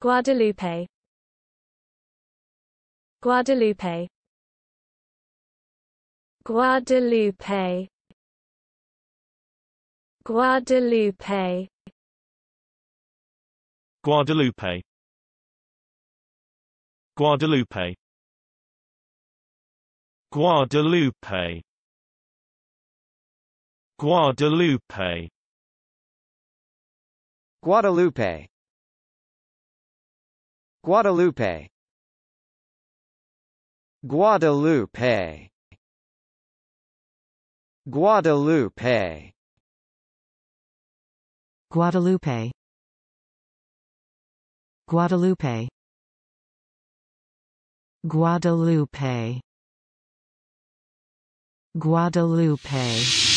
Guadalupe Guadalupe Guadalupe Guadalupe Guadalupe Guadalupe Guadalupe Guadalupe Guadalupe Guadalupe Guadalupe Guadalupe Guadalupe Guadalupe Guadalupe Guadalupe